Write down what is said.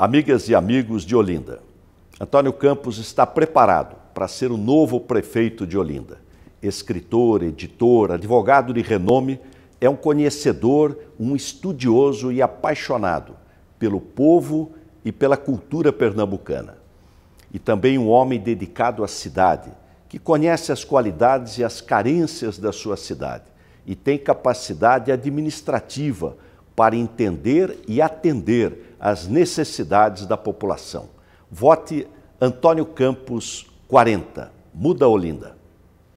Amigas e amigos de Olinda, Antônio Campos está preparado para ser o novo prefeito de Olinda. Escritor, editor, advogado de renome, é um conhecedor, um estudioso e apaixonado pelo povo e pela cultura pernambucana. E também um homem dedicado à cidade, que conhece as qualidades e as carências da sua cidade e tem capacidade administrativa para entender e atender as necessidades da população. Vote Antônio Campos 40. Muda Olinda.